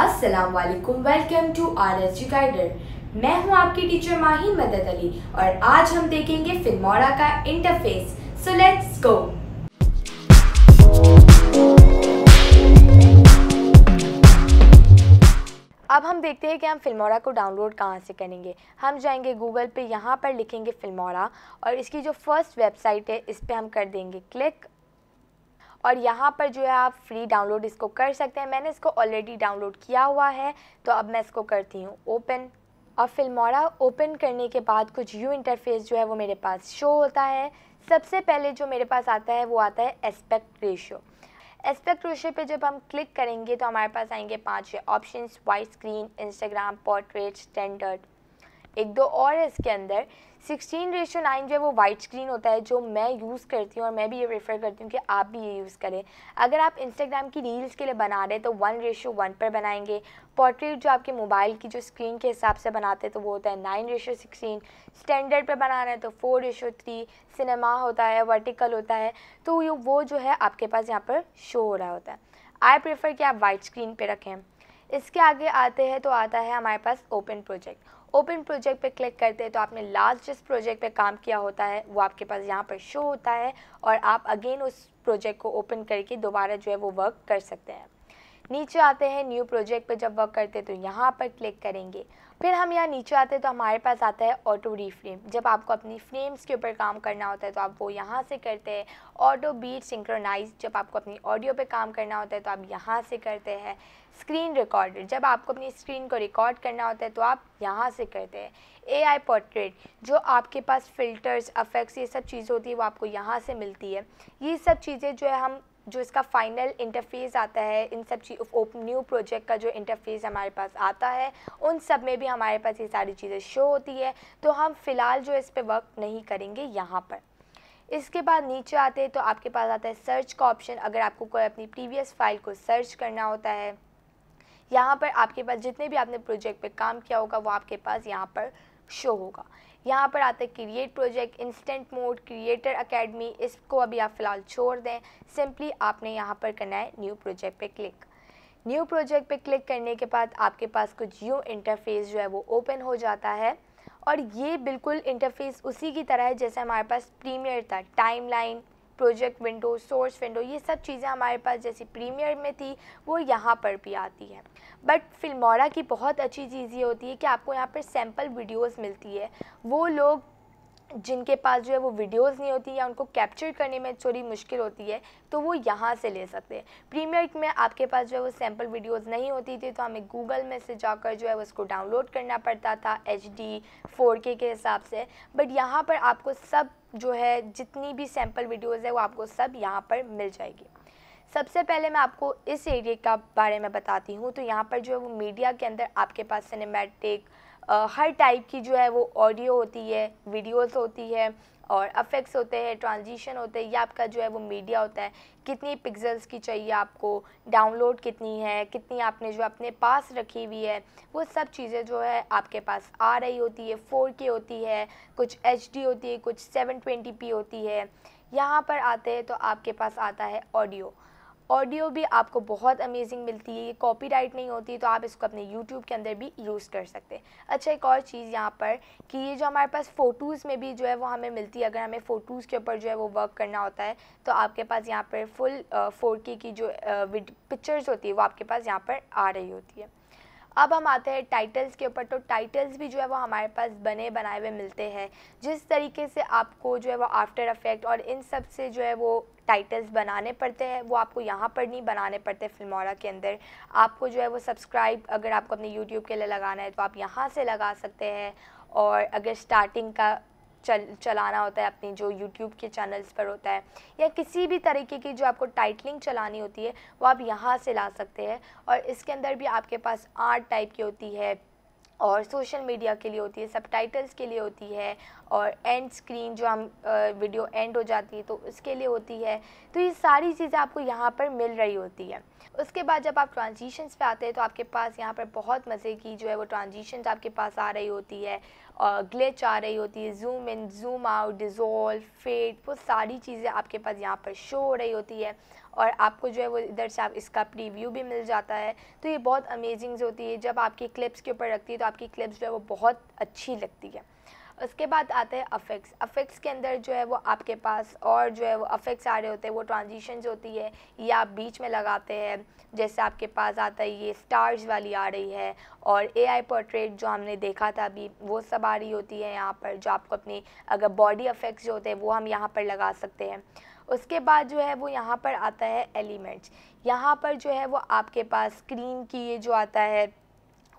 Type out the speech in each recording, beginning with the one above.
अस्सलाम वालेकुम welcome to R RSG guider मैं हूं आपकी टीचर माही मदद अली और आज हम देखेंगे फिल्मोरा का इंटरफेस सो लेट्स गो अब हम देखते हैं कि हम फिल्मोरा को डाउनलोड कहाँ से करेंगे हम जाएंगे गूगल पे यहाँ पर लिखेंगे फिल्मोरा और इसकी जो फर्स्ट वेबसाइट है इस पर हम कर देंगे क्लिक और यहाँ पर जो है आप फ्री डाउनलोड इसको कर सकते हैं मैंने इसको ऑलरेडी डाउनलोड किया हुआ है तो अब मैं इसको करती हूँ ओपन और फिल्मोरा ओपन करने के बाद कुछ यू इंटरफेस जो है वो मेरे पास शो होता है सबसे पहले जो मेरे पास आता है वो आता है एस्पेक्ट रेशियो एस्पेक्ट रेशियो पे जब हम क्लिक करेंगे तो हमारे पास आएंगे पांच options white screen Instagram portrait standard एक दो और इसके अंदर सिक्सटीन रेशो नाइन जो है वो वाइट स्क्रीन होता है जो मैं यूज़ करती हूँ और मैं भी ये रेफ़र करती हूँ कि आप भी ये यूज़ करें अगर आप इंस्टाग्राम की रील्स के लिए बना रहे तो वन रेशो वन पर बनाएंगे पोर्ट्रेट जो आपके मोबाइल की जो स्क्रीन के हिसाब से बनाते हैं तो वो होता है नाइन रेशो सिक्सटीन स्टैंडर्ड पर बना रहे हैं तो फोर रेशो थ्री सिनेमा होता है वर्टिकल होता है तो ये वो जो है आपके पास यहाँ पर शो हो रहा होता है आई प्रेफर कि आप वाइट स्क्रीन पर रखें इसके आगे आते हैं तो आता है हमारे पास ओपन प्रोजेक्ट ओपन प्रोजेक्ट पे क्लिक करते हैं तो आपने लास्ट जिस प्रोजेक्ट पे काम किया होता है वो आपके पास यहाँ पर शो होता है और आप अगेन उस प्रोजेक्ट को ओपन करके दोबारा जो है वो वर्क कर सकते हैं नीचे आते हैं न्यू प्रोजेक्ट पर जब वर्क करते हैं तो यहाँ पर क्लिक करेंगे फिर हम यहाँ नीचे आते हैं तो हमारे पास आता है ऑटो रीफ्रेम जब आपको अपनी फ्रेम्स के ऊपर काम करना होता है तो आप वो यहाँ से करते हैं ऑटो बीट सिंक्रोनाइज जब आपको अपनी ऑडियो पे काम करना होता है तो आप यहाँ से करते हैं स्क्रीन रिकॉर्डर जब आपको अपनी स्क्रीन को रिकॉर्ड करना होता है तो आप यहाँ से करते हैं ए आई पोर्ट्रेट जो आपके पास फ़िल्टर्स अफेक्ट्स ये सब चीज़ होती है वो आपको यहाँ से मिलती है ये सब चीज़ें जो है हम जो इसका फाइनल इंटरफेस आता है इन सब चीज न्यू प्रोजेक्ट का जो इंटरफेस हमारे पास आता है उन सब में भी हमारे पास ये सारी चीज़ें शो होती है तो हम फ़िलहाल जो इस पर वर्क नहीं करेंगे यहाँ पर इसके बाद नीचे आते हैं तो आपके पास आता है सर्च का ऑप्शन अगर आपको कोई अपनी प्रीवियस फाइल को सर्च करना होता है यहाँ पर आपके पास जितने भी आपने प्रोजेक्ट पे काम किया होगा वो आपके पास यहाँ पर शो होगा यहाँ पर आता है create project instant mode creator academy इसको अभी आप फ़िलहाल छोड़ दें सिंपली आपने यहाँ पर करना है न्यू प्रोजेक्ट पे क्लिक न्यू प्रोजेक्ट पे क्लिक करने के बाद आपके पास कुछ यू इंटरफेस जो है वो ओपन हो जाता है और ये बिल्कुल इंटरफेस उसी की तरह है जैसे हमारे पास प्रीमियर था timeline project window source window ये सब चीज़ें हमारे पास जैसी प्रीमियर में थी वो यहाँ पर भी आती है बट फिल्मोरा की बहुत अच्छी चीज़ ये होती है कि आपको यहाँ पर सैम्पल वीडियोस मिलती है वो लोग जिनके पास जो है वो वीडियोस नहीं होती या उनको कैप्चर करने में थोड़ी मुश्किल होती है तो वो यहाँ से ले सकते हैं प्रीमियर में आपके पास जो है वो सैम्पल वीडियोस नहीं होती थी तो हमें गूगल में से जाकर जो है उसको डाउनलोड करना पड़ता था एच डी के हिसाब से बट यहाँ पर आपको सब जो है जितनी भी सैम्पल वीडियोज़ है वो आपको सब यहाँ पर मिल जाएगी सबसे पहले मैं आपको इस एरिए का बारे में बताती हूँ तो यहाँ पर जो है वो मीडिया के अंदर आपके पास सिनेमेटिक आ, हर टाइप की जो है वो ऑडियो होती है वीडियोस होती है और अफेक्ट्स होते हैं ट्रांजिशन होते हैं या आपका जो है वो मीडिया होता है कितनी पिक्सल्स की चाहिए आपको डाउनलोड कितनी है कितनी आपने जो अपने पास रखी हुई है वो सब चीज़ें जो है आपके पास आ रही होती है फोर के होती है कुछ एच होती है कुछ सेवन होती है यहाँ पर आते हैं तो आपके पास आता है ऑडियो ऑडियो भी आपको बहुत अमेजिंग मिलती है ये राइट नहीं होती तो आप इसको अपने यूट्यूब के अंदर भी यूज़ कर सकते हैं अच्छा एक और चीज़ यहाँ पर कि ये जो हमारे पास फ़ोटोज़ में भी जो है वो हमें मिलती है अगर हमें फ़ोटोज़ के ऊपर जो है वो वर्क करना होता है तो आपके पास यहाँ पर फुल फोर की जो पिक्चर्स होती है वो आपके पास यहाँ पर आ रही होती है अब हम आते हैं टाइटल्स के ऊपर तो टाइटल्स भी जो है वो हमारे पास बने बनाए हुए मिलते हैं जिस तरीके से आपको जो है वो आफ्टर अफेक्ट और इन सब से जो है वो टाइटल्स बनाने पड़ते हैं वो आपको यहाँ पर नहीं बनाने पड़ते फिल्मोरा के अंदर आपको जो है वो सब्सक्राइब अगर आपको अपने यूट्यूब के लिए लगाना है तो आप यहाँ से लगा सकते हैं और अगर स्टार्टिंग का चल चलाना होता है अपनी जो यूट्यूब के चैनल्स पर होता है या किसी भी तरीके की जो आपको टाइटलिंग चलानी होती है वो आप यहाँ से ला सकते हैं और इसके अंदर भी आपके पास आर्ट टाइप की होती है और सोशल मीडिया के लिए होती है सब के लिए होती है और एंड स्क्रीन जो हम वीडियो एंड हो जाती है तो उसके लिए होती है तो ये सारी चीज़ें आपको यहाँ पर मिल रही होती है उसके बाद जब आप ट्रांजिशंस पे आते हैं तो आपके पास यहाँ पर बहुत मज़े की जो है वो ट्रांजिशंस आपके पास आ रही होती है और ग्लिच आ रही होती है zoom in zoom out dissolve fade वो सारी चीज़ें आपके पास यहाँ पर शो हो रही होती है और आपको जो है वो इधर से आप इसका प्रीव्यू भी मिल जाता है तो ये बहुत अमेजिंग होती है जब आपकी क्लिप्स के ऊपर रखती है तो आपकी क्लिप्स जो है वो बहुत अच्छी लगती है उसके बाद आते हैं अफेक्ट्स अफेक्ट्स के अंदर जो है वो आपके पास और जो है वो अफेक्ट्स आ रहे होते हैं वो ट्रांजिशंस होती है या आप बीच में लगाते हैं जैसे आपके पास आता है ये स्टार्स वाली आ रही है और ए आई पोर्ट्रेट जो हमने देखा था अभी वो सब आ रही होती है यहाँ पर जो आपको अपनी अगर बॉडी अफेक्ट्स जो होते हैं वो हम यहाँ पर लगा सकते हैं उसके बाद जो है वो यहाँ पर आता है एलिमेंट्स यहाँ पर जो है वो आपके पास स्क्रीन की ये जो आता है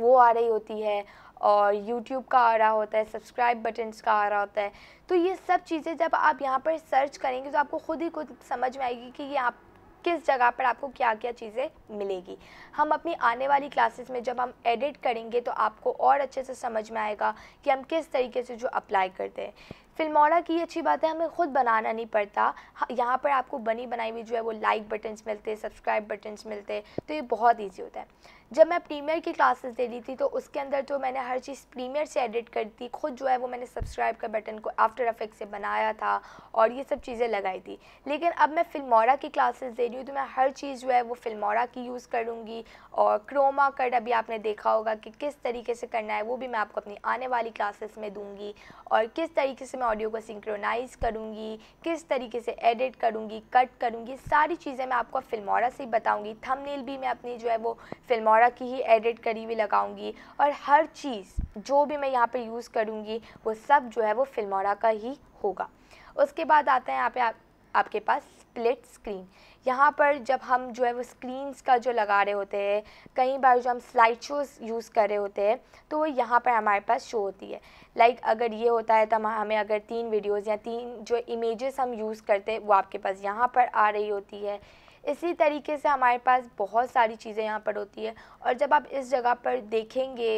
वो आ रही होती है और यूट्यूब का आ रहा होता है सब्सक्राइब बटन्स का आ रहा होता है तो ये सब चीज़ें जब आप यहाँ पर सर्च करेंगे तो आपको ख़ुद ही खुद समझ में आएगी कि ये आप किस जगह पर आपको क्या क्या चीज़ें मिलेगी हम अपनी आने वाली क्लासेस में जब हम एडिट करेंगे तो आपको और अच्छे से समझ में आएगा कि हम किस तरीके से जो अप्लाई करते हैं फिल्मोड़ा की अच्छी बात है हमें ख़ुद बनाना नहीं पड़ता यहाँ पर आपको बनी बनाई हुई जो है वो लाइक बटन्स मिलते हैं सब्सक्राइब बटन्स मिलते हैं तो ये बहुत ईजी होता है जब मैं प्रीमियर की क्लासेस दे रही थी तो उसके अंदर तो मैंने हर चीज़ प्रीमियर से एडिट करती खुद जो है वो मैंने सब्सक्राइब का बटन को आफ्टर अफेक्ट से बनाया था और ये सब चीज़ें लगाई थी लेकिन अब मैं फिल्मोरा की क्लासेस दे रही हूँ तो मैं हर चीज़ जो है वो फिल्मोरा की यूज़ करूँगी और क्रोमा कट अभी आपने देखा होगा कि किस तरीके से करना है वो भी मैं आपको अपनी आने वाली क्लासेस में दूँगी और किस तरीके से मैं ऑडियो को सिंक्रोनाइज़ करूँगी किस तरीके से एडिट करूँगी कट करूँगी सारी चीज़ें मैं आपको फिल्मोरा से ही बताऊँगी थमनील भी मैं अपनी जो है वो फिल्मोरा ऑरा की ही एडिट करी हुई लगाऊंगी और हर चीज़ जो भी मैं यहाँ पे यूज़ करूँगी वो सब जो है वो फिल्मोरा का ही होगा उसके बाद आता है यहाँ पे आप आपके पास स्प्लिट स्क्रीन यहाँ पर जब हम जो है वो स्क्रीन्स का जो लगा रहे होते हैं कई बार जो हम स्लाइड शोज यूज़ कर रहे होते हैं तो वो यहाँ पर हमारे पास शो होती है लाइक like अगर ये होता है तो हमें अगर तीन वीडियोस या तीन जो इमेजेस हम यूज़ करते हैं वो आपके पास यहाँ पर आ रही होती है इसी तरीके से हमारे पास बहुत सारी चीज़ें यहाँ पर होती है और जब आप इस जगह पर देखेंगे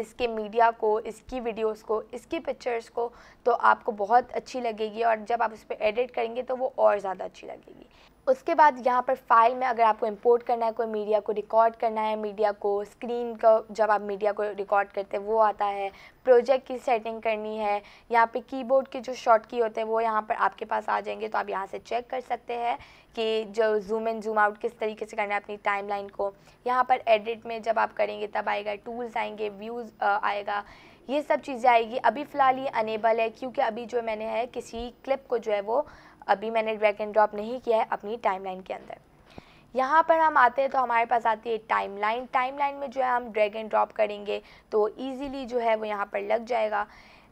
इसके मीडिया को इसकी वीडियोस को इसकी पिक्चर्स को तो आपको बहुत अच्छी लगेगी और जब आप उस पर एडिट करेंगे तो वो और ज़्यादा अच्छी लगेगी उसके बाद यहाँ पर फाइल में अगर आपको इंपोर्ट करना है कोई मीडिया को रिकॉर्ड करना है मीडिया को स्क्रीन को जब आप मीडिया को रिकॉर्ड करते हैं वो आता है प्रोजेक्ट की सेटिंग करनी है यहाँ पे कीबोर्ड के जो शॉर्ट की होते हैं वो यहाँ पर आपके पास आ जाएंगे तो आप यहाँ से चेक कर सकते हैं कि जो जूम इन जूम आउट किस तरीके से करना है अपनी टाइम को यहाँ पर एडिट में जब आप करेंगे तब आएगा टूल्स आएंगे व्यूज़ आएगा ये सब चीज़ें आएगी अभी फ़िलहाल ये अनेबल है क्योंकि अभी जो मैंने है किसी क्लिप को जो है वो अभी मैंने ड्रैग एंड ड्रॉप नहीं किया है अपनी टाइमलाइन के अंदर यहाँ पर हम आते हैं तो हमारे पास आती है टाइमलाइन टाइमलाइन में जो है हम ड्रैग एंड ड्रॉप करेंगे तो ईजीली जो है वो यहाँ पर लग जाएगा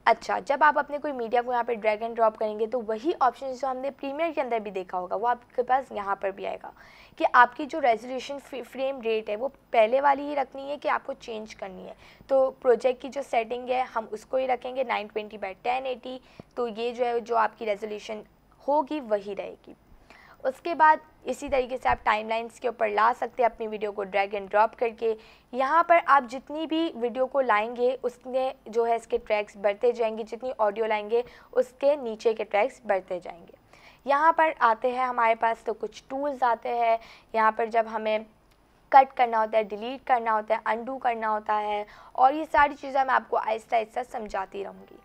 अच्छा जब आप अपने कोई मीडिया को यहाँ पर ड्रैग एंड ड्रॉप करेंगे तो वही ऑप्शन जो हमने प्रीमियर के अंदर भी देखा होगा वो आपके पास यहाँ पर भी आएगा कि आपकी जो रेजोल्यूशन फ्रेम रेट है वो पहले वाली ही रखनी है कि आपको चेंज करनी है तो प्रोजेक्ट की जो सेटिंग है हम उसको ही रखेंगे nine twenty by ten eighty तो ये जो है जो आपकी रेजोल्यूशन होगी वही रहेगी उसके बाद इसी तरीके से आप टाइमलाइंस के ऊपर ला सकते हैं अपनी वीडियो को ड्रैग एंड ड्रॉप करके यहाँ पर आप जितनी भी वीडियो को लाएंगे उसने जो है इसके ट्रैक्स बढ़ते जाएंगे जितनी ऑडियो लाएंगे उसके नीचे के ट्रैक्स बढ़ते जाएंगे यहाँ पर आते हैं हमारे पास तो कुछ टूल्स आते हैं यहाँ पर जब हमें कट करना होता है डिलीट करना होता है अनडू करना होता है और ये सारी चीज़ें मैं आपको आहिस्ता आहिस्ता समझाती रहूँगी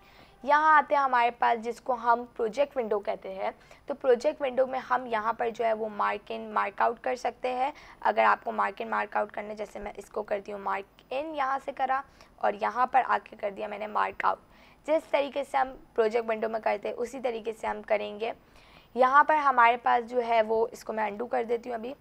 यहाँ आते हैं हमारे पास जिसको हम प्रोजेक्ट विंडो कहते हैं तो प्रोजेक्ट विंडो में हम यहाँ पर जो है वो मार्क इन मार्क आउट कर सकते हैं अगर आपको मार्क इन मार्क आउट करने जैसे मैं इसको करती हूँ मार्क इन यहाँ से करा और यहाँ पर आके कर दिया मैंने मार्क आउट जिस तरीके से हम प्रोजेक्ट विंडो में करते हैं उसी तरीके से हम करेंगे यहाँ पर हमारे पास जो है वो इसको मैं अंडू कर देती हूँ अभी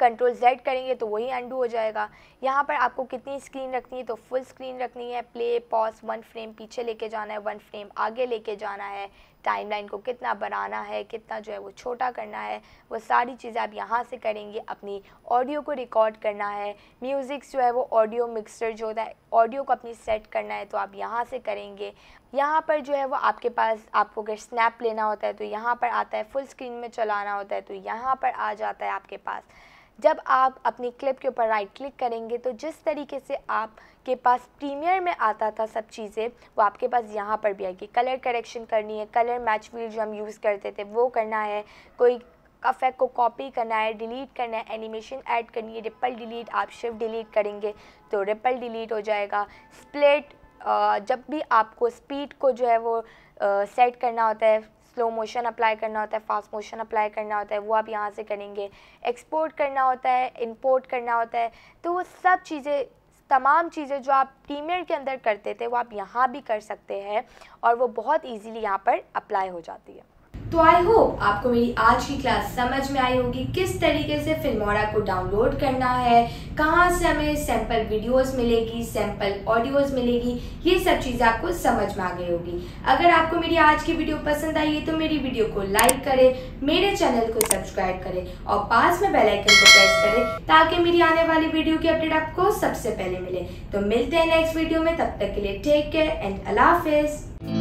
कंट्रोल जेड करेंगे तो वही अंडू हो जाएगा यहाँ पर आपको कितनी स्क्रीन रखनी है तो फुल स्क्रीन रखनी है प्ले पॉज वन फ्रेम पीछे लेके जाना है वन फ्रेम आगे लेके जाना है टाइमलाइन को कितना बनाना है कितना जो है वो छोटा करना है वो सारी चीज़ें आप यहाँ से करेंगे अपनी ऑडियो को रिकॉर्ड करना है म्यूज़िक्स जो है वो ऑडियो मिक्सर जो होता है ऑडियो को अपनी सेट करना है तो आप यहाँ से करेंगे यहाँ पर जो है वो आपके पास आपको अगर स्नैप लेना होता है तो यहाँ पर आता है फुल स्क्रीन में चलाना होता है तो यहाँ पर आ जाता है आपके पास जब आप अपनी क्लिप के ऊपर राइट क्लिक करेंगे तो जिस तरीके से आप के पास प्रीमियर में आता था सब चीज़ें वो आपके पास यहाँ पर भी आएगी कलर करेक्शन करनी है कलर मैच व्हील जो हम यूज़ करते थे वो करना है कोई अफेक्ट को कॉपी करना है डिलीट करना है एनिमेशन ऐड करनी है रिपल डिलीट आप शिफ्ट डिलीट करेंगे तो रिपल डिलीट हो जाएगा स्प्लिट जब भी आपको स्पीड को जो है वो सेट करना होता है स्लो मोशन अप्लाई करना होता है फास्ट मोशन अप्लाई करना होता है वो आप यहाँ से करेंगे एक्सपोर्ट करना होता है इंपोर्ट करना होता है तो वो सब चीज़ें तमाम चीज़ें जो आप प्रीमियर के अंदर करते थे वो आप यहाँ भी कर सकते हैं और वो बहुत ईजीली यहाँ पर अप्लाई हो जाती है तो आई होप आपको मेरी आज की क्लास समझ में आई होगी किस तरीके से फिल्मोरा को डाउनलोड करना है कहाँ से हमें सैंपल वीडियोस मिलेगी सैंपल ऑडियोज मिलेगी ये सब चीज़ें आपको समझ में आ गई होगी अगर आपको मेरी आज की वीडियो पसंद आई है तो मेरी वीडियो को लाइक करें मेरे चैनल को सब्सक्राइब करें और पास में बेलाइकन को प्रेस करें ताकि मेरी आने वाली वीडियो की अपडेट आपको सबसे पहले मिले तो मिलते हैं नेक्स्ट वीडियो में तब तक के लिए टेक केयर एंड अल्लाह